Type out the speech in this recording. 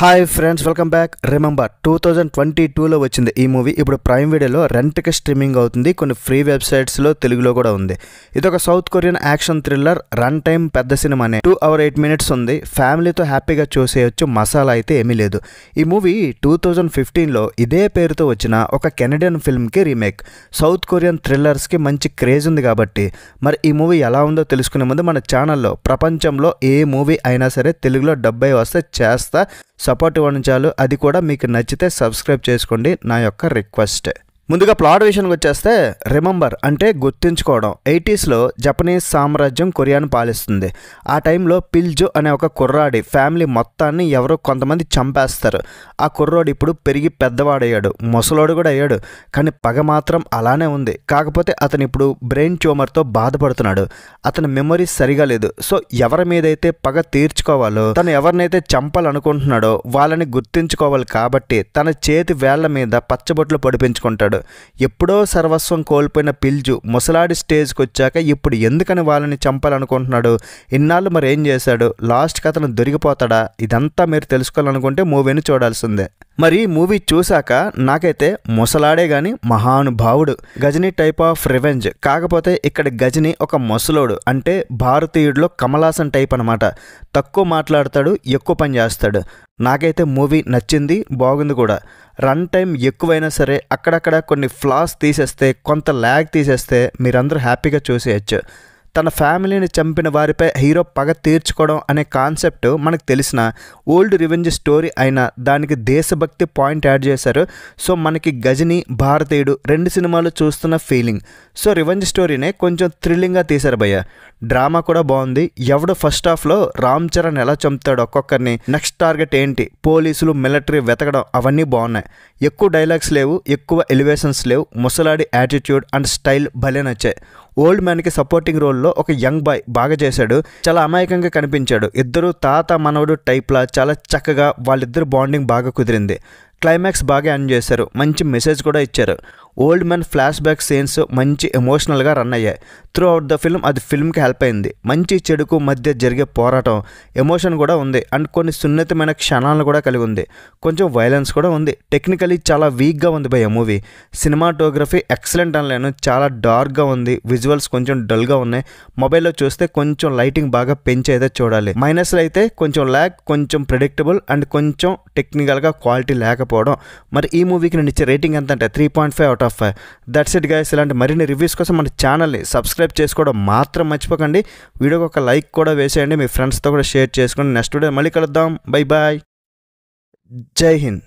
hi friends welcome back remember two thousand twenty టూలో వచ్చింది ఈ మూవీ ఇప్పుడు ప్రైమ్ వీడియోలో రెంట్కి స్ట్రీమింగ్ అవుతుంది కొన్ని ఫ్రీ వెబ్సైట్స్లో తెలుగులో కూడా ఉంది ఇది ఒక south Korean action thriller run time పెద్ద సినిమానే టూ అవర్ ఎయిట్ మినిట్స్ ఉంది ఫ్యామిలీతో హ్యాపీగా చూసేయొచ్చు మసాలా అయితే ఏమీ లేదు ఈ మూవీ టూ థౌజండ్ ఫిఫ్టీన్లో ఇదే పేరుతో వచ్చిన ఒక కెనడియన్ ఫిల్మ్కి రీమేక్ సౌత్ కొరియన్ థ్రిల్లర్స్కి మంచి క్రేజ్ ఉంది కాబట్టి మరి ఈ మూవీ ఎలా ఉందో తెలుసుకునే ముందు మన ఛానల్లో ప్రపంచంలో ఏ మూవీ అయినా సరే తెలుగులో డబ్బై వస్తే చేస్తా సపోర్ట్ ఇవ్వడం చాలు అది కూడా మీకు నచ్చితే సబ్స్క్రైబ్ చేసుకోండి నా యొక్క రిక్వెస్ట్ ముందుగా ప్లాట్ విషయానికి వచ్చేస్తే రిమెంబర్ అంటే గుర్తుంచుకోవడం ఎయిటీస్లో జపనీస్ సామ్రాజ్యం కొరియాను పాలిస్తుంది ఆ టైంలో పిల్జు అనే ఒక కుర్రాడి ఫ్యామిలీ మొత్తాన్ని ఎవరో కొంతమంది చంపేస్తారు ఆ కుర్రాడు ఇప్పుడు పెరిగి పెద్దవాడయ్యాడు ముసలోడు కూడా అయ్యాడు కానీ పగ మాత్రం అలానే ఉంది కాకపోతే అతను ఇప్పుడు బ్రెయిన్ ట్యూమర్తో బాధపడుతున్నాడు అతని మెమొరీస్ సరిగా లేదు సో ఎవరి మీదైతే పగ తీర్చుకోవాలో తను ఎవరినైతే చంపాలనుకుంటున్నాడో వాళ్ళని గుర్తించుకోవాలి కాబట్టి తన చేతి వేళ్ల మీద పచ్చబొట్లు పడిపించుకుంటాడు అంటున్నాడు ఎప్పుడో సర్వస్వం కోల్పోయిన పిల్జు ముసలాడి స్టేజ్కి వచ్చాక ఇప్పుడు ఎందుకని వాళ్ళని చంపాలనుకుంటున్నాడు ఇన్నాళ్ళు మరి ఏం చేశాడు లాస్ట్ కథను దొరికిపోతాడా ఇదంతా మీరు తెలుసుకోవాలనుకుంటే మూవీని చూడాల్సిందే మరి మూవీ చూశాక నాకైతే ముసలాడే గాని మహానుభావుడు గజని టైప్ ఆఫ్ రివెంజ్ కాకపోతే ఇక్కడ గజని ఒక ముసలోడు అంటే భారతీయుడిలో కమలాసన్ టైప్ అనమాట తక్కువ మాట్లాడతాడు ఎక్కువ పని చేస్తాడు నాకైతే మూవీ నచ్చింది బాగుంది కూడా రన్ టైం ఎక్కువైనా సరే అక్కడక్కడ కొన్ని ఫ్లాస్ తీసేస్తే కొంత ల్యాగ్ తీసేస్తే మీరందరూ హ్యాపీగా చూసేయచ్చు తన ఫ్యామిలీని చంపిన వారిపై హీరో పగ తీర్చుకోవడం అనే కాన్సెప్ట్ మనకు తెలిసిన ఓల్డ్ రివెంజ్ స్టోరీ అయినా దానికి దేశభక్తి పాయింట్ యాడ్ చేశారు సో మనకి గజని భారతీయుడు రెండు సినిమాలు చూస్తున్న ఫీలింగ్ సో రివెంజ్ స్టోరీనే కొంచెం థ్రిల్లింగ్గా తీశారు భయ్య డ్రామా కూడా బాగుంది ఎవడు ఫస్ట్ హాఫ్లో రామ్ చరణ్ ఎలా చంపుతాడు ఒక్కొక్కరిని నెక్స్ట్ టార్గెట్ ఏంటి పోలీసులు మిలిటరీ వెతకడం అవన్నీ బాగున్నాయి ఎక్కువ డైలాగ్స్ లేవు ఎక్కువ ఎలివేషన్స్ లేవు ముసలాడి యాటిట్యూడ్ అండ్ స్టైల్ భలే నచ్చాయి ఓల్డ్ మ్యాన్కి సపోర్టింగ్ రోల్లో ఒక యంగ్ బాయ్ బాగా చేశాడు చాలా అమాయకంగా కనిపించాడు ఇద్దరు తాత మనవడు టైప్లా చాలా చక్కగా వాళ్ళిద్దరు బాండింగ్ బాగా కుదిరింది క్లైమాక్స్ బాగా ఎండ్ చేశారు మంచి మెసేజ్ కూడా ఇచ్చారు old man flash back scenes మంచి ఎమోషనల్గా రన్ అయ్యాయి త్రూ అవుట్ ద ఫిల్మ్ అది ఫిల్మ్కి హెల్ప్ అయింది మంచి చెడుకు మధ్య జరిగే పోరాటం ఎమోషన్ కూడా ఉంది అండ్ కొన్ని సున్నితమైన క్షణాలను కూడా కలిగి ఉంది కొంచెం వైలెన్స్ కూడా ఉంది టెక్నికలీ చాలా వీక్గా ఉంది భయ మూవీ సినిమాటోగ్రఫీ ఎక్సలెంట్ అనలేను చాలా డార్క్గా ఉంది విజువల్స్ కొంచెం డల్గా ఉన్నాయి మొబైల్లో చూస్తే కొంచెం లైటింగ్ బాగా పెంచి అయితే చూడాలి మైనస్లు అయితే కొంచెం ల్యాగ్ కొంచెం ప్రెడిక్టబుల్ అండ్ కొంచెం టెక్నికల్గా క్వాలిటీ లేక లేకపోవడం మరి ఈ మూవీకి నేను ఇచ్చే రేటింగ్ ఎంత అంటే three point five out of five that's it guys ఇలాంటి మరిన్ని రివ్యూస్ కోసం మన ఛానల్ని సబ్స్క్రైబ్ చేసుకోవడం మాత్రం మర్చిపోకండి వీడియోకి ఒక లైక్ కూడా వేసేయండి మీ ఫ్రెండ్స్తో కూడా షేర్ చేసుకోండి నెక్స్ట్ వీడియో మళ్ళీ కలుద్దాం బై బాయ్ జై హింద్